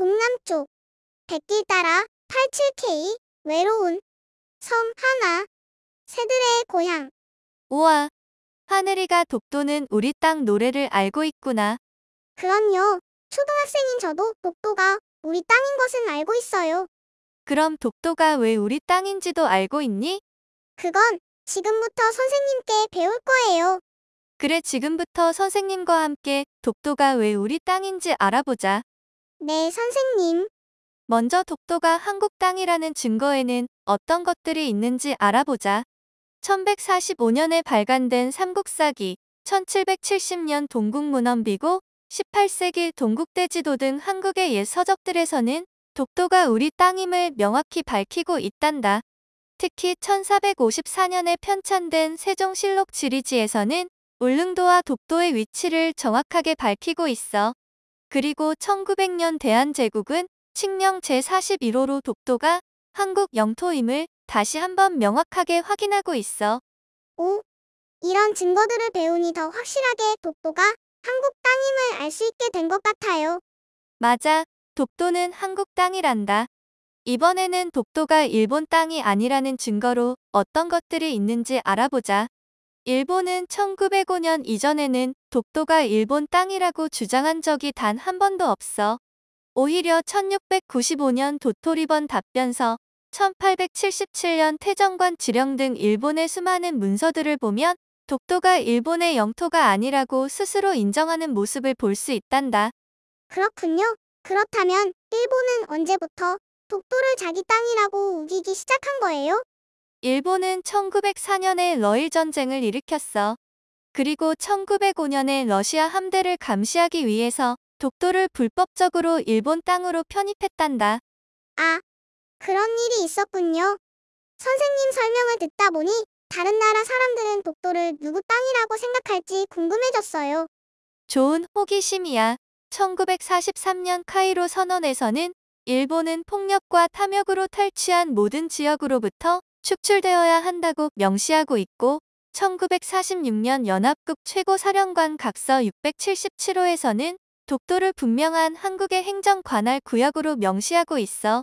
동남쪽 백길 따라 87K 외로운 섬 하나 새들의 고향 우와 하늘이가 독도는 우리 땅 노래를 알고 있구나 그럼요 초등학생인 저도 독도가 우리 땅인 것은 알고 있어요 그럼 독도가 왜 우리 땅인지도 알고 있니? 그건 지금부터 선생님께 배울 거예요. 그래 지금부터 선생님과 함께 독도가 왜 우리 땅인지 알아보자. 네, 선생님. 먼저 독도가 한국 땅이라는 증거에는 어떤 것들이 있는지 알아보자. 1145년에 발간된 삼국사기, 1770년 동국문헌비고, 18세기 동국대 지도 등 한국의 옛 서적들에서는 독도가 우리 땅임을 명확히 밝히고 있단다. 특히 1454년에 편찬된 세종실록 지리지에서는 울릉도와 독도의 위치를 정확하게 밝히고 있어. 그리고 1900년 대한제국은 칙령 제41호로 독도가 한국 영토임을 다시 한번 명확하게 확인하고 있어. 오, 이런 증거들을 배우니 더 확실하게 독도가 한국 땅임을 알 수 있게 된 것 같아요. 맞아, 독도는 한국 땅이란다. 이번에는 독도가 일본 땅이 아니라는 증거로 어떤 것들이 있는지 알아보자. 일본은 1905년 이전에는 독도가 일본 땅이라고 주장한 적이 단 한 번도 없어. 오히려 1695년 도토리번 답변서, 1877년 태정관 지령 등 일본의 수많은 문서들을 보면 독도가 일본의 영토가 아니라고 스스로 인정하는 모습을 볼 수 있단다. 그렇군요. 그렇다면 일본은 언제부터 독도를 자기 땅이라고 우기기 시작한 거예요? 일본은 1904년에 러일 전쟁을 일으켰어. 그리고 1905년에 러시아 함대를 감시하기 위해서 독도를 불법적으로 일본 땅으로 편입했단다. 아, 그런 일이 있었군요. 선생님 설명을 듣다 보니 다른 나라 사람들은 독도를 누구 땅이라고 생각할지 궁금해졌어요. 좋은 호기심이야. 1943년 카이로 선언에서는 일본은 폭력과 탐욕으로 탈취한 모든 지역으로부터 축출되어야 한다고 명시하고 있고 1946년 연합국 최고사령관 각서 677호에서는 독도를 분명한 한국의 행정 관할 구역으로 명시하고 있어.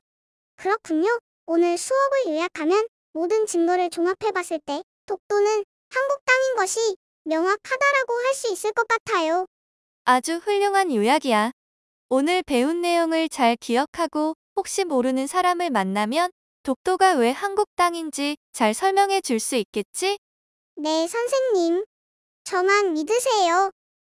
그렇군요. 오늘 수업을 요약하면 모든 증거를 종합해봤을 때 독도는 한국 땅인 것이 명확하다라고 할 수 있을 것 같아요. 아주 훌륭한 요약이야. 오늘 배운 내용을 잘 기억하고 혹시 모르는 사람을 만나면 독도가 왜 한국 땅인지 잘 설명해 줄 수 있겠지? 네, 선생님. 저만 믿으세요.